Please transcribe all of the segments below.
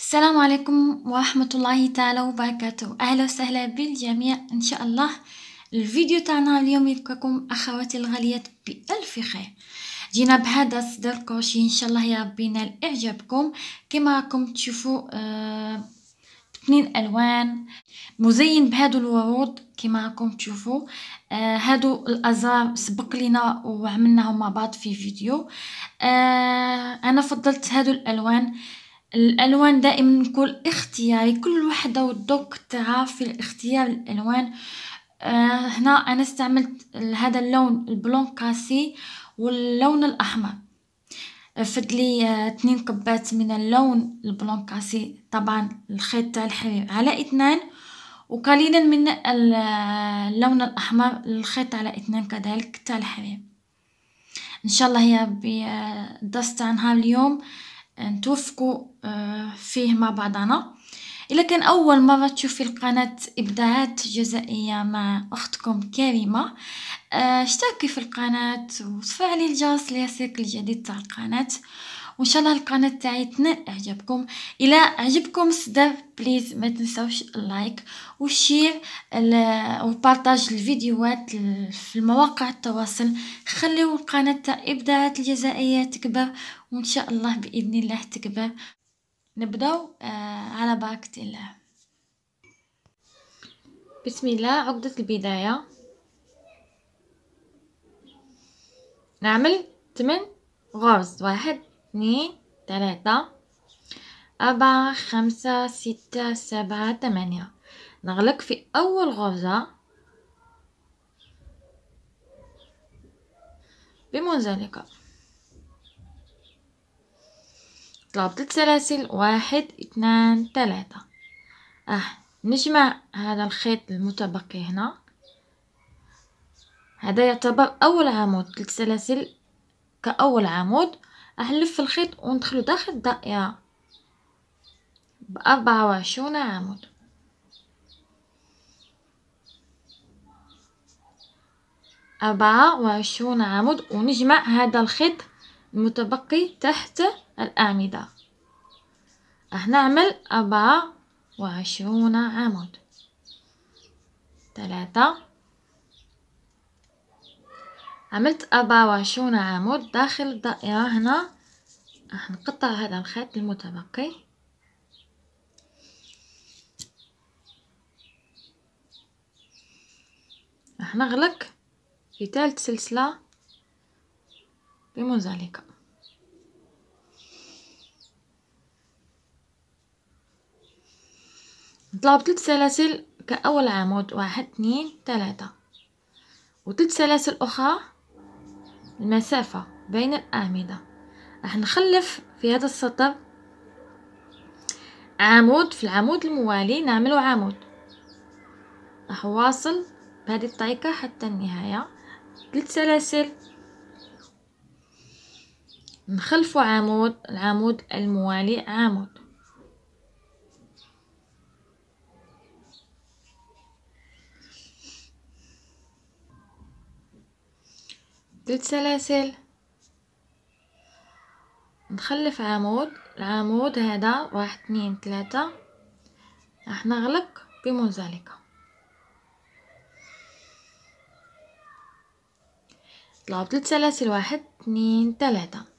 السلام عليكم ورحمة الله تعالى وبركاته أهلا وسهلا بالجميع إن شاء الله الفيديو تاعنا اليوم يلقاكم أخواتي الغاليات بألف خير جينا بهذا صدر كروشي إن شاء الله يا ربي ينال إعجابكم كما راكم تشوفوا آه الوان مزين بهادو الورود كما راكم تشوفوا آه هادو الازرار سبق لينا وعملناهم مع بعض في فيديو آه انا فضلت هادو الالوان الالوان دائما نقول اختياري كل وحدة والذوق تاعها في اختيار الالوان آه، هنا انا استعملت هذا اللون البلون كاسي واللون الاحمر فدلي لي اثنين آه، قبات من اللون البلون كاسي طبعا الخيط تاع الحرير على اثنان وقليلا من آه، اللون الاحمر الخيط على اثنان كذلك تاع الحرير ان شاء الله يا ربي درست عن نهار اليوم نتوفقوا آه، فيه مع بعضنا الا كان اول مره تشوفي القناه ابداعات جزائيه مع اختكم كريمه آه، اشتركي في القناه وتفعلي الجرس ليصلك الجديد تاع القناه وان شاء الله القناه تاعي تنال اعجابكم الا عجبكم صدر بليز ما تنسوش اللايك وشير وبارتاج الفيديوهات في المواقع التواصل خليو القناه تاع ابداعات الجزائيه تكبر وإن شاء الله بإذن الله تكبر نبدأ آه، على بركة الله بسم الله عقدة البداية نعمل تمن غرز واحد اثنين ثلاثة أربعة خمسة ستة سبعة ثمانية نغلق في أول غرزة بمنزلقة ثلاثة سلاسل واحد اثنان ثلاثة اه نجمع هذا الخيط المتبقي هنا هذا يعتبر اول عمود ثلاث سلاسل كاول عمود راح نلف الخيط وندخله داخل الدائرة بأربعة وعشرون عمود أربعة وعشرون عمود ونجمع هذا الخيط المتبقي تحت الأعمدة راح نعمل أربعة وعشرون عمود ثلاثة عملت أربعة وعشرون عمود داخل الدائرة هنا راح نقطع هذا الخيط المتبقي راح نغلق في ثالث سلسلة بما ذلك نطلعوا بثلاث سلاسل كأول عمود واحد اثنين ثلاثة وثلاث سلاسل أخرى المسافة بين الأعمدة راح نخلف في هذا السطر عمود في العمود الموالي نعمل عمود راح واصل بهذه الطريقة حتى النهاية ثلاث سلاسل نخلفو عمود العمود الموالي عمود ثلاث سلاسل نخلف عمود العمود هذا واحد اثنين ثلاثة راح نغلق بمنزلقة طلعوا ثلاث سلاسل واحد اثنين ثلاثة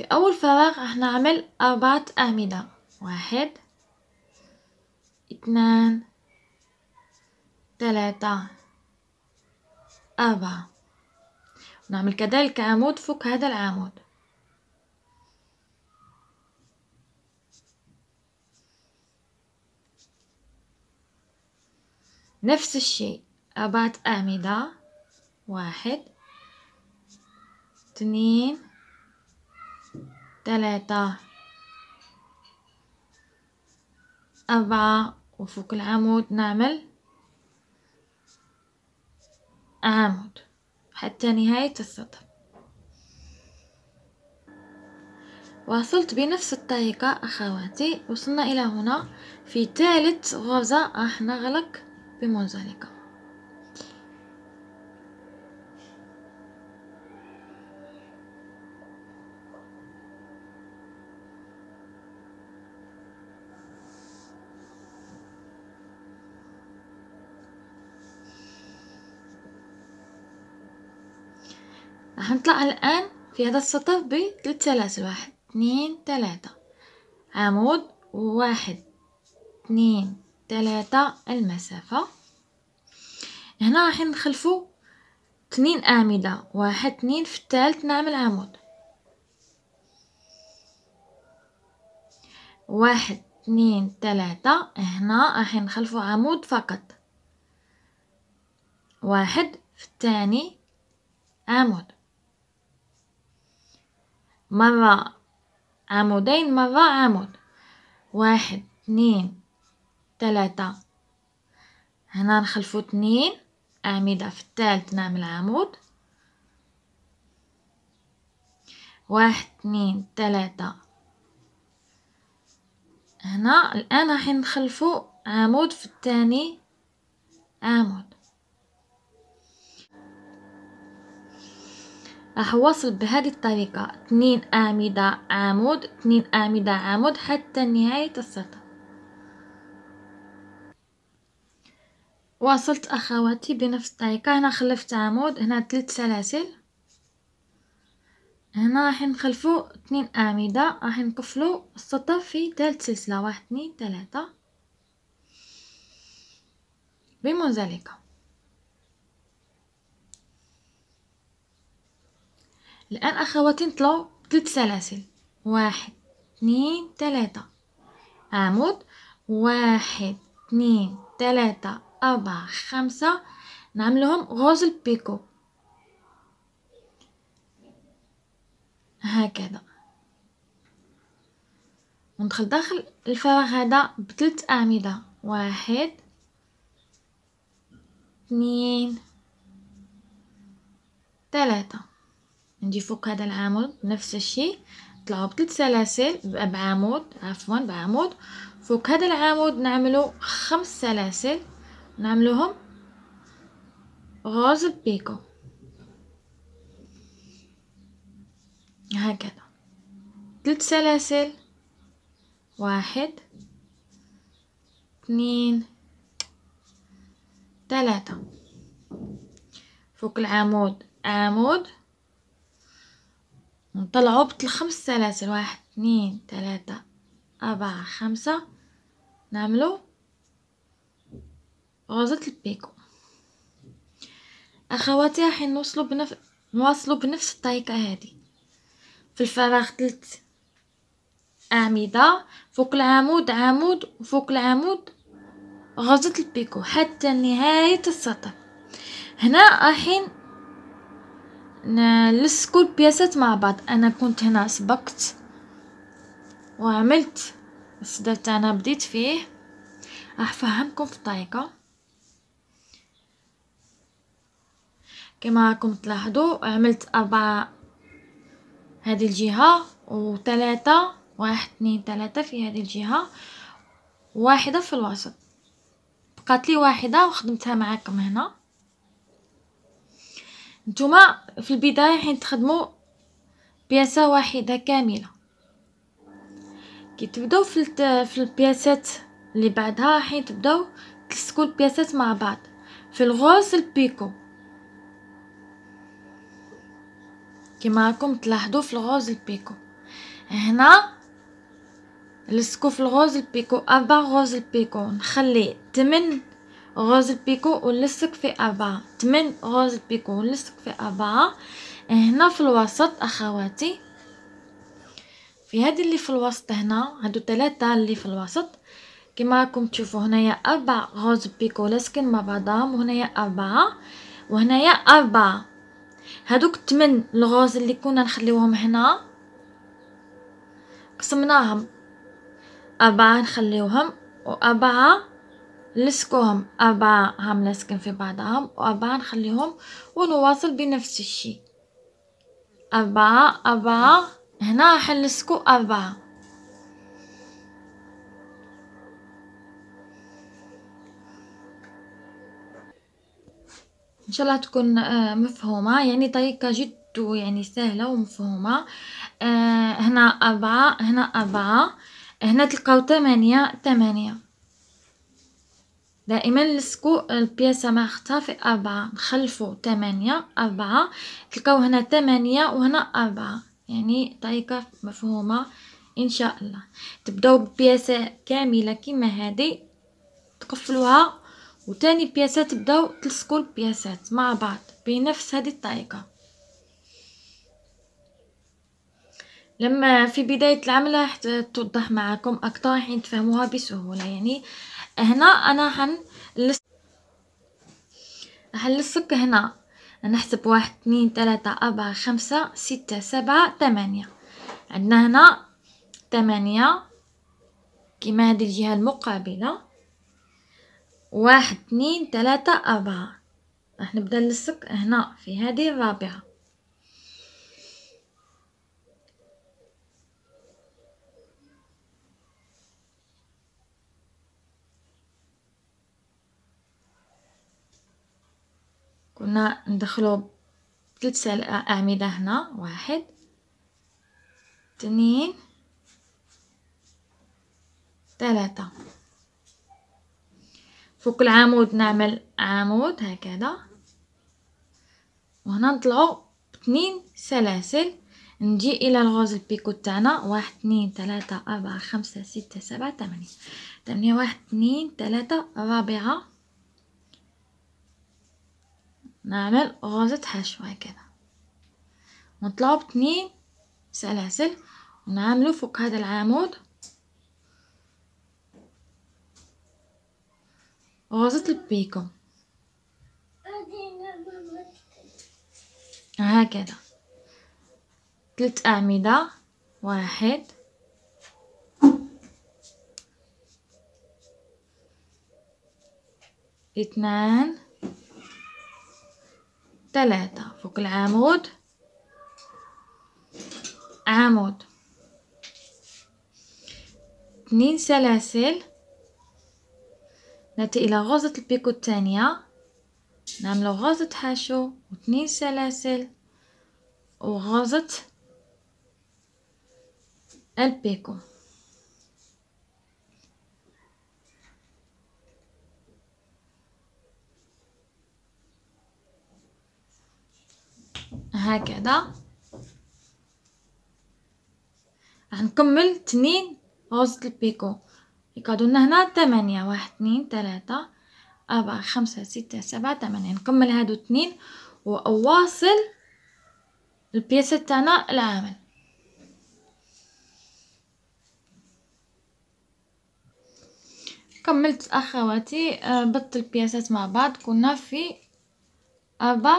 في أول فراغ راح نعمل أربعة أعمدة واحد اثنان ثلاثة أربعة نعمل كذلك عمود فوق هذا العمود نفس الشيء أربعة أعمدة واحد اثنين تلاتة أربعة وفوق العمود نعمل عمود حتى نهاية السطر وصلت بنفس الطريقة أخواتي وصلنا إلى هنا في ثالث غرزة راح نغلق بمنزلقة هنطلع الآن في هذا السطر بثلاث سلاسل واحد اثنين ثلاثة عمود واحد اثنين ثلاثة المسافة هنا راح نخلفو اثنين أعمدة واحد اثنين في الثالث نعمل عمود واحد اثنين ثلاثة هنا راح نخلفو عمود فقط واحد في الثاني عمود مرة عمودين مرة عمود واحد اثنين ثلاثة هنا نخلفو اثنين أعمدة في الثالث نعمل عمود واحد اثنين ثلاثة هنا الآن راح نخلفو عمود في الثاني عمود راح واصل بهذه الطريقة اتنين أعمدة عمود اتنين أعمدة عمود حتى نهاية السطر واصلت أخواتي بنفس الطريقة هنا خلفت عمود هنا ثلاث سلاسل هنا راح نخلفو اتنين أعمدة راح نقفلو السطر في ثالث سلسلة واحد اثنين ثلاثة بمنزلقة الآن أخواتي نطلعو بثلاث سلاسل واحد اثنين ثلاثة عمود واحد اثنين ثلاثة أربعة خمسة نعملهم غوز البيكو هكذا وندخل داخل الفراغ هذا بثلاث أعمدة واحد اثنين ثلاثة نجي فوق هذا العمود نفس الشيء نطلعو بثلاث سلاسل بعمود عفوا بعمود فوق هذا العمود نعملو خمس سلاسل نعملوهم غاز بيكو هكذا ثلاث سلاسل واحد اثنين ثلاثة فوق العمود عمود نطلعو بطل خمس سلاسل واحد اثنين ثلاثة أربعة خمسة نعملو غرزة البيكو أخواتي راح نوصلو بنف- نواصلو بنفس الطريقة هذه في الفراغ تلت أعمدة فوق العمود عمود وفوق العمود غرزة البيكو حتى نهاية السطر هنا راحين كل البياسات مع بعض انا كنت هنا سبقت وعملت الصدر تاعنا بديت فيه راح فهمكم في الطريقه كما راكم تلاحظوا عملت أربعة هذه الجهة وثلاثة واحد اثنين ثلاثة في هذه الجهة واحدة في الوسط بقات لي واحدة وخدمتها معاكم هنا نتوما في البدايه حين تخدموا بياسه واحده كامله كي تبداو في في البياسات اللي بعدها حين تبداو تلصقوا البياسات مع بعض في الغوص البيكو كما راكم تلاحظوا في الغوز البيكو هنا لصقوا في الغوز البيكو اربع غوز البيكو نخلي 8 غرز البيكو ونلصق في أربعة تمن غرز البيكو ونلصق في أربعة هنا في الوسط أخواتي في هذه اللي في الوسط هنا هادو ثلاثة اللي في الوسط كما راكم تشوفوا هنايا أربع غوز بيكو لاسكن مع بعضهم وهنايا أربعة وهنايا أربعة هادوك تمن الغوز اللي كنا نخليوهم هنا قسمناهم أربعة نخليوهم وأربعة نلصقوهم أربعة هم لاصقين في بعضهم وأربعة نخليهم ونواصل بنفس الشي أربعة أربعة هنا راح نلصقو أربعة ان شاء الله تكون آه، مفهومه يعني طريقه جد يعني سهله ومفهومه آه، هنا أربعة هنا أربعة هنا تلقاو ثمانية ثمانية دائما لصقوا البياسة مع ختا في أربعة نخلفو تمانية أربعة تلقاو هنا تمانية وهنا أربعة يعني طريقة مفهومة إن شاء الله تبداو ببياسة كاملة كيما هذه تقفلوها وتاني بياسة تبداو تلصقوا البياسات مع بعض بنفس هذه الطريقة لما في بداية العمل راح توضح معكم أكتر حين تفهموها بسهولة يعني هنا انا حن لس هنلصق هنا نحسب واحد اثنين ثلاثة أربعة خمسة ستة سبعة ثمانية عندنا هنا ثمانية كيما هذه الجهة المقابلة واحد اثنين ثلاثة أربعة راح نبدا نلصق هنا في هذه الرابعة كنا ندخلو ثلاث اعمده هنا واحد اثنين ثلاثة فوق العمود نعمل عمود هكذا وهنا نطلعو اثنين سلاسل نجي الى الغوز البيكو تاعنا واحد اثنين ثلاثة اربعة خمسة ستة سبعة ثمانية ثمانية واحد اثنين ثلاثة رابعة نعمل غازة حشو هكذا ونطلعو باتنين سلاسل ونعملو فوق هذا العمود غازة البيكو هكذا تلت أعمدة واحد اثنان ثلاثة فوق العمود عمود اثنين سلاسل نأتي إلى غرزة البيكو الثانية نعمل غرزة حشو واثنين سلاسل وغرزة البيكو هكذا راح نكمل تنين غوزة البيكو يقعدوا لنا هنا تمانية واحد اثنين ثلاثة أربعة خمسة ستة سبعة ثمانية نكمل هادو تنين وأواصل البياسة تاعنا العمل كملت أخواتي ربطت آه، البياسات مع بعض كنا في أربع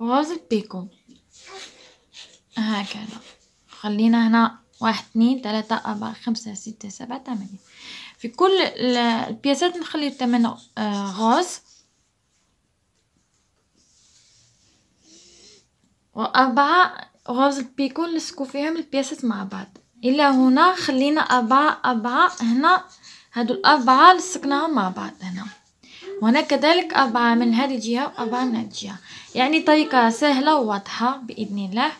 غرز البيكو هكذا خلينا هنا واحد اثنين ثلاثة أربعة خمسة ستة سبعة ثمانية في كل البياسات نخلي الثمن آه، غاز وأربعة غوز البيكون نسكو فيهم البياسات مع بعض إلى هنا خلينا أربعة أربعة هنا هادو الأربعة لصقناهم مع بعض هنا وهنا كذلك أربعة من هذه الجهة وأربعة من هذه الجهة يعني طريقة سهلة وواضحة بإذن الله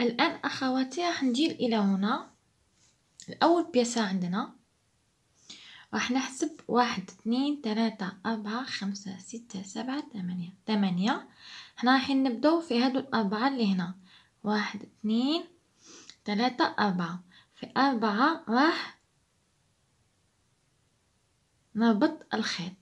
الآن أخواتي راح ندير إلى هنا الأول بياسة عندنا راح نحسب واحد اثنين ثلاثة أربعة خمسة ستة سبعة ثمانية ثمانية حنا رايحين نبداو في هادو الأربعة اللي هنا واحد اثنين ثلاثة أربعة في أربعة راح نربط الخيط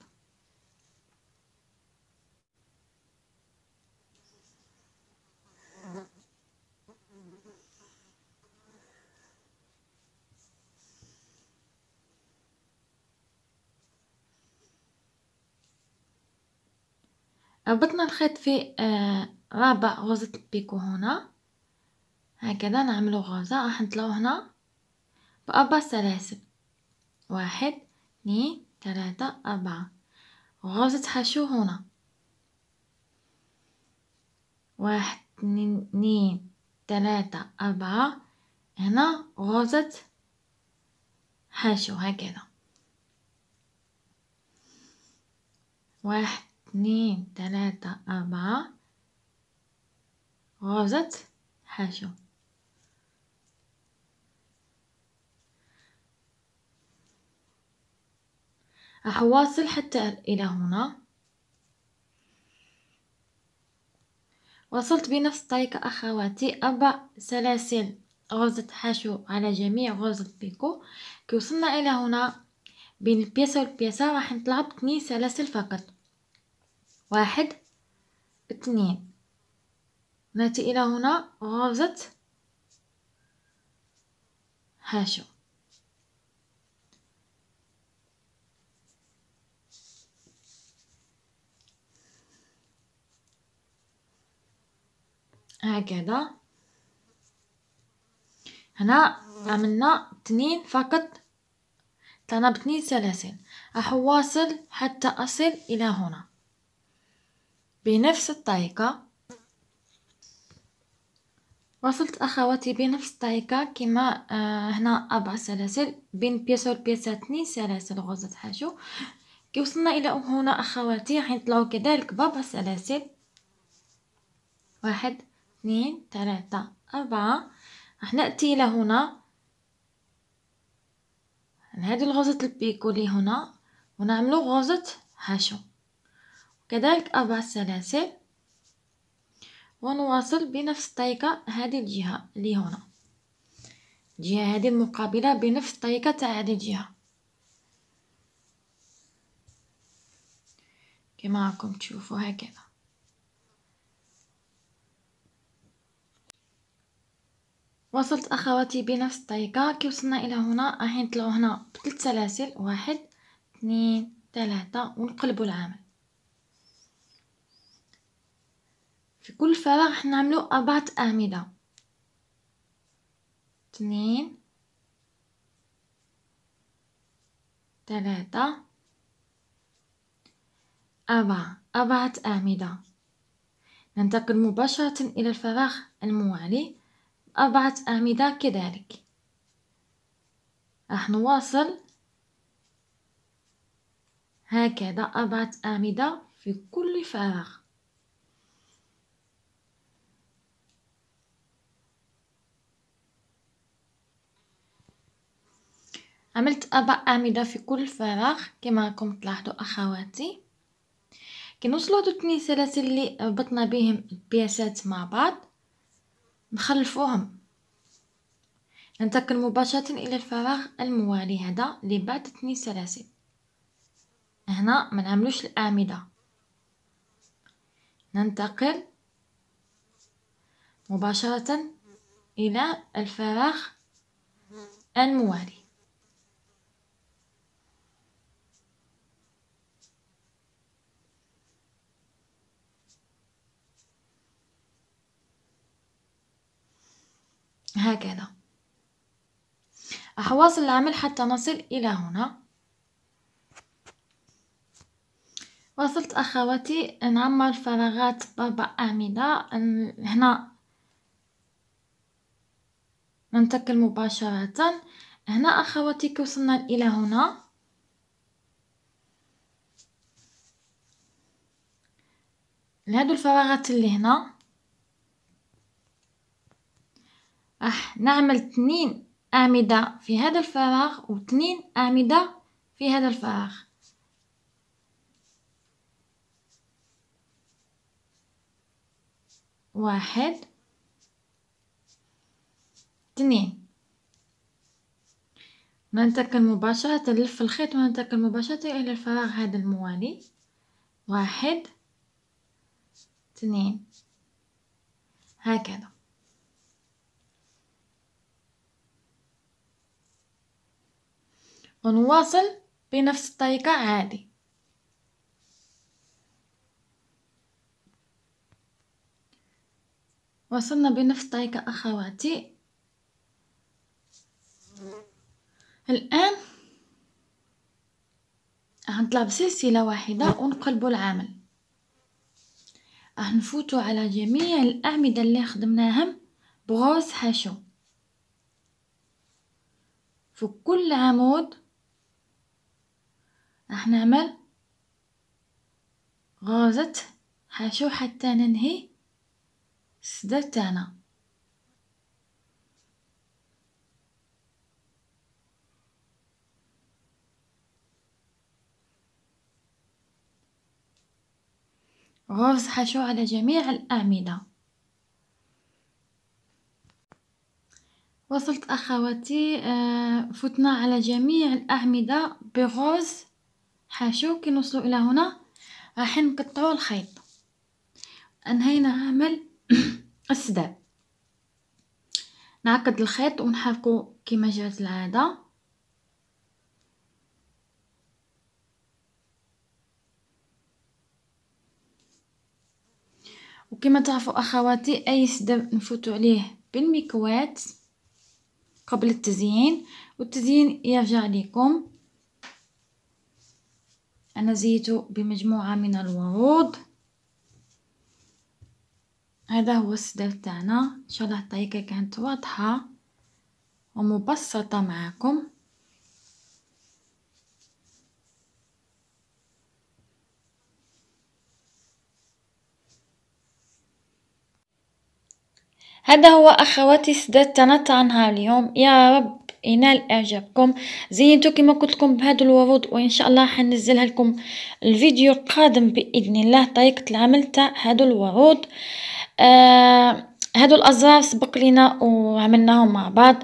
ربطنا الخيط في آه، رابع غرزة البيكو هنا هكذا نعملو غرزة راح نطلعو هنا بأربع سلاسل واحد اثنين ثلاثة أربعة غرزتها حشو هنا واحد اثنين ثلاثة أربعة هنا غرزة حشو هكذا واحد اثنين ثلاثة أربعة غرزة حشو راح أواصل حتى إلى هنا وصلت بنفس الطريقة أخواتي أربع سلاسل غرزة حشو على جميع غرزة بيكو كي وصلنا إلى هنا بين البياسة والبياسة راح نطلع بثنين سلاسل فقط واحد اثنين نأتي إلى هنا غرزة حشو هكذا هنا عملنا اثنين فقط طلعنا باثنين سلاسل راح واصل حتى اصل الى هنا بنفس الطريقة وصلت اخواتي بنفس الطريقة كما آه، هنا اربع سلاسل بين بيسة والبيسة اثنين سلاسل غزة حاجو كي وصلنا الى هنا اخواتي راح نطلعو كذلك بابا سلاسل واحد اثنين ثلاثة أربعة رح نأتي لهنا هذه الغرزة البيكو اللي هنا ونعملو غرزة حشو وكذلك أربع سلاسل ونواصل بنفس الطريقة هذه الجهة اللي هنا الجهة هذه المقابلة بنفس الطريقة تاع هذه الجهة كما راكم تشوفوا هكذا واصلت أخواتي بنفس الطريقة كي وصلنا إلى هنا راح نطلعو هنا بثلاث سلاسل واحد اثنين ثلاثة ونقلبوا العمل في كل فراغ راح نعملو أربعة أعمدة اثنين ثلاثة أربعة أربعة أعمدة ننتقل مباشرة إلى الفراغ الموالي أربعة أعمدة كذلك راح نواصل هكذا أربعة أعمدة في كل فراغ عملت أربع أعمدة في كل فراغ كما راكم تلاحظوا أخواتي هادو دوك سلاسل اللي ربطنا بهم البياسات مع بعض نخلفوهم ننتقل مباشرة إلى الفراغ الموالي هذا اللي بعد اثنين سلاسل هنا ما نعملوش الأعمدة ننتقل مباشرة إلى الفراغ الموالي هكذا أحواصل العمل حتى نصل إلى هنا وصلت أخواتي نعمر فراغات بابا أعمدة هنا ننتقل مباشرة هنا أخواتي كي وصلنا إلى هنا لهادو الفراغات اللي هنا راح نعمل اثنين أعمدة في هذا الفراغ واثنين أعمدة في هذا الفراغ واحد اثنين ننتقل مباشرة نلف الخيط وننتقل مباشرة إلى الفراغ هذا الموالي واحد اثنين هكذا ونواصل بنفس الطريقة عادي وصلنا بنفس الطريقة أخواتي الآن هنطلع بسلسلة واحدة ونقلبو العمل راح على جميع الأعمدة اللي خدمناهم بغوص حشو في كل عمود راح نعمل غرزة حشو حتى ننهي السدة تاعنا غرز حشو على جميع الأعمدة وصلت أخواتي آه، فتنا على جميع الأعمدة بغرز حاشو كي نوصلوا الى هنا راح نقطعو الخيط انهينا عمل السداب نعقد الخيط ونحركو كما جرت العاده وكما تعرفوا اخواتي اي سداب نفوتو عليه بالميكوات قبل التزيين والتزيين يرجع لكم أنا زيته بمجموعة من الورود هذا هو السدر تاعنا إن شاء الله الطريقة كانت واضحة ومبسطة معاكم هذا هو أخواتي سداد تاعنا تاع نهار اليوم يا رب ينال إعجابكم زينتو كما قلت لكم بهذا الورود وإن شاء الله حنزلها لكم الفيديو القادم بإذن الله طريقة العمل تاع هادو الورود آه هادو الأزرار سبق لينا وعملناهم مع بعض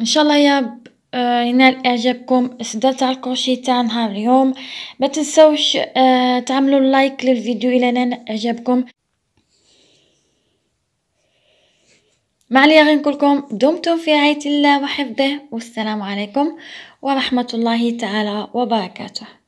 ان شاء الله يا رب آه ينال اعجابكم السدال تاع الكروشيه تاع نهار اليوم ما تنساوش آه تعملوا لايك للفيديو الى نال اعجابكم معليا غير نقولكم دمتم في رعاية الله وحفظه والسلام عليكم ورحمة الله تعالى وبركاته